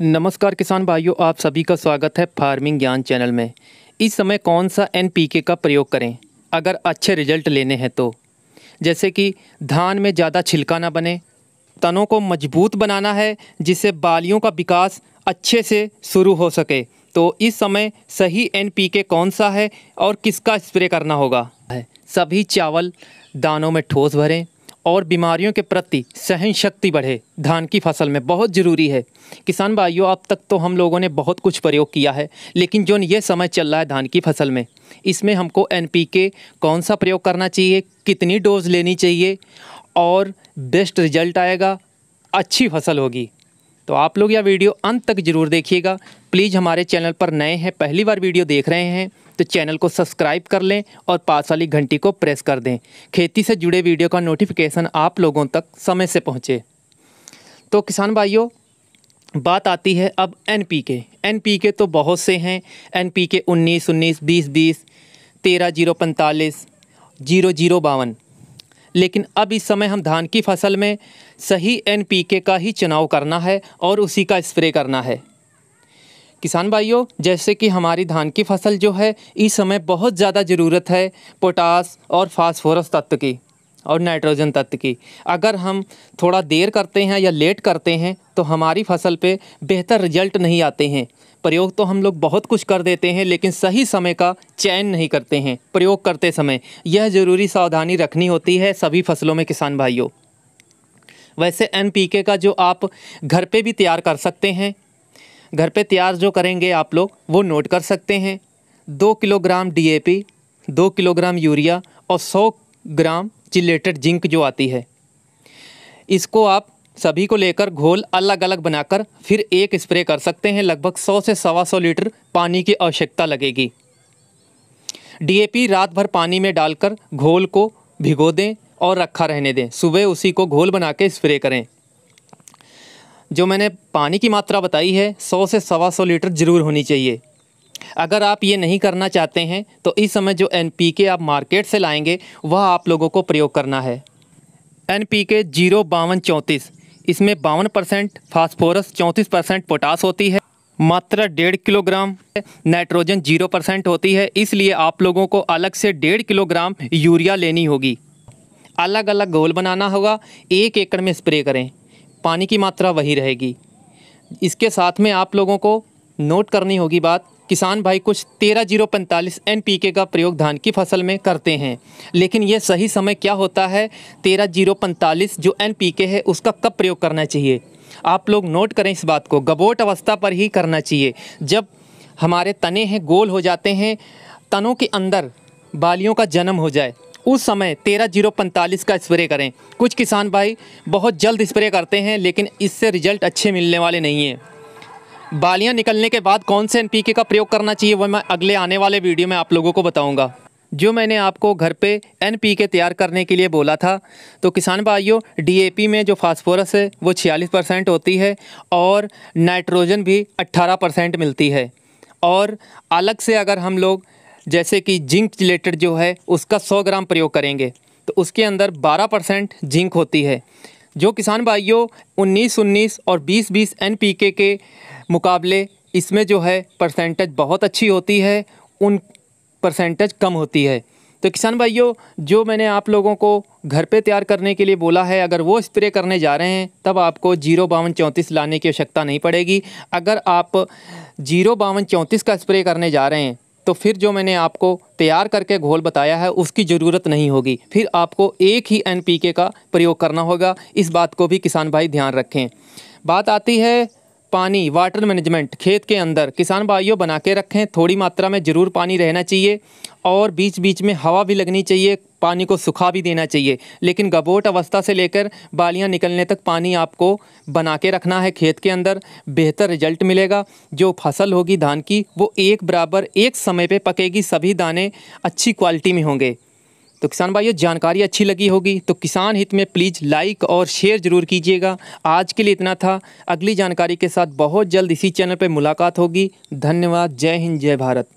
नमस्कार किसान भाइयों आप सभी का स्वागत है फार्मिंग ज्ञान चैनल में इस समय कौन सा एनपीके का प्रयोग करें अगर अच्छे रिजल्ट लेने हैं तो जैसे कि धान में ज़्यादा छिलका ना बने तनों को मजबूत बनाना है जिससे बालियों का विकास अच्छे से शुरू हो सके तो इस समय सही एनपीके कौन सा है और किसका स्प्रे करना होगा सभी चावल दानों में ठोस भरें और बीमारियों के प्रति सहन शक्ति बढ़े धान की फसल में बहुत ज़रूरी है किसान भाइयों अब तक तो हम लोगों ने बहुत कुछ प्रयोग किया है लेकिन जो ये समय चल रहा है धान की फसल में इसमें हमको एन कौन सा प्रयोग करना चाहिए कितनी डोज लेनी चाहिए और बेस्ट रिजल्ट आएगा अच्छी फसल होगी तो आप लोग यह वीडियो अंत तक ज़रूर देखिएगा प्लीज़ हमारे चैनल पर नए हैं पहली बार वीडियो देख रहे हैं तो चैनल को सब्सक्राइब कर लें और पास वाली घंटी को प्रेस कर दें खेती से जुड़े वीडियो का नोटिफिकेशन आप लोगों तक समय से पहुँचे तो किसान भाइयों बात आती है अब N P K N P K तो बहुत से हैं एन पी के उन्नीस उन्नीस बीस बीस तेरह जीरो पैंतालीस जीरो जीरो बावन लेकिन अब इस समय हम धान की फसल में सही एन पी के का ही चुनाव करना है और उसी का स्प्रे करना है किसान भाइयों जैसे कि हमारी धान की फसल जो है इस समय बहुत ज़्यादा ज़रूरत है पोटास और फास्फोरस तत्व की और नाइट्रोजन तत्व की अगर हम थोड़ा देर करते हैं या लेट करते हैं तो हमारी फसल पे बेहतर रिजल्ट नहीं आते हैं प्रयोग तो हम लोग बहुत कुछ कर देते हैं लेकिन सही समय का चयन नहीं करते हैं प्रयोग करते समय यह ज़रूरी सावधानी रखनी होती है सभी फसलों में किसान भाइयों वैसे एनपीके का जो आप घर पे भी तैयार कर सकते हैं घर पे तैयार जो करेंगे आप लोग वो नोट कर सकते हैं दो किलोग्राम डीएपी, दो किलोग्राम यूरिया और सौ ग्राम चिलेटेड जिंक जो आती है इसको आप सभी को लेकर घोल अलग अलग बनाकर फिर एक स्प्रे कर सकते हैं लगभग सौ से सवा सौ लीटर पानी की आवश्यकता लगेगी डीएपी रात भर पानी में डालकर घोल को भिगो दें और रखा रहने दें सुबह उसी को घोल बना के स्प्रे करें जो मैंने पानी की मात्रा बताई है सौ से सवा सौ लीटर ज़रूर होनी चाहिए अगर आप ये नहीं करना चाहते हैं तो इस समय जो एन पी के आप मार्केट से लाएंगे वह आप लोगों को प्रयोग करना है एन पी के जीरो बावन चौंतीस इसमें बावन परसेंट फास्फोरस चौंतीस परसेंट पोटास होती है मात्रा डेढ़ किलोग्राम नाइट्रोजन जीरो परसेंट होती है इसलिए आप लोगों को अलग से डेढ़ किलोग्राम यूरिया लेनी होगी अलग अलग घोल बनाना होगा एक एकड़ में स्प्रे करें पानी की मात्रा वही रहेगी इसके साथ में आप लोगों को नोट करनी होगी बात किसान भाई कुछ तेरह जीरो पैंतालीस एन पी के का प्रयोग धान की फसल में करते हैं लेकिन ये सही समय क्या होता है तेरह जीरो पैंतालीस जो एन पी के है उसका कब प्रयोग करना चाहिए आप लोग नोट करें इस बात को गबोट अवस्था पर ही करना चाहिए जब हमारे तने हैं गोल हो जाते हैं तनों के अंदर बालियों का जन्म हो जाए उस समय तेरह जीरो पैंतालीस का स्प्रे करें कुछ किसान भाई बहुत जल्द स्प्रे करते हैं लेकिन इससे रिजल्ट अच्छे मिलने वाले नहीं हैं बालियां निकलने के बाद कौन से एनपीके का प्रयोग करना चाहिए वह मैं अगले आने वाले वीडियो में आप लोगों को बताऊंगा जो मैंने आपको घर पे एनपीके तैयार करने के लिए बोला था तो किसान भाइयों डीएपी में जो फास्फोरस है वो 46 परसेंट होती है और नाइट्रोजन भी 18 परसेंट मिलती है और अलग से अगर हम लोग जैसे कि जिंक चिलेटर जो है उसका 100 ग्राम प्रयोग करेंगे तो उसके अंदर 12 परसेंट जिंक होती है जो किसान भाइयों 19 19 और 20 20 एनपीके के मुकाबले इसमें जो है परसेंटेज बहुत अच्छी होती है उन परसेंटेज कम होती है तो किसान भाइयों जो मैंने आप लोगों को घर पे तैयार करने के लिए बोला है अगर वो स्प्रे करने जा रहे हैं तब आपको जीरो बावन चौंतीस लाने की आवश्यकता नहीं पड़ेगी अगर आप जीरो बावन चौंतीस का स्प्रे करने जा रहे हैं तो फिर जो मैंने आपको तैयार करके घोल बताया है उसकी ज़रूरत नहीं होगी फिर आपको एक ही एन का प्रयोग करना होगा इस बात को भी किसान भाई ध्यान रखें बात आती है पानी वाटर मैनेजमेंट खेत के अंदर किसान भाइयों बना के रखें थोड़ी मात्रा में ज़रूर पानी रहना चाहिए और बीच बीच में हवा भी लगनी चाहिए पानी को सुखा भी देना चाहिए लेकिन गबोट अवस्था से लेकर बालियाँ निकलने तक पानी आपको बना के रखना है खेत के अंदर बेहतर रिजल्ट मिलेगा जो फसल होगी धान की वो एक बराबर एक समय पे पकेगी सभी दाने अच्छी क्वालिटी में होंगे तो किसान भाइयों जानकारी अच्छी लगी होगी तो किसान हित में प्लीज़ लाइक और शेयर ज़रूर कीजिएगा आज के लिए इतना था अगली जानकारी के साथ बहुत जल्द इसी चैनल पर मुलाकात होगी धन्यवाद जय हिंद जय भारत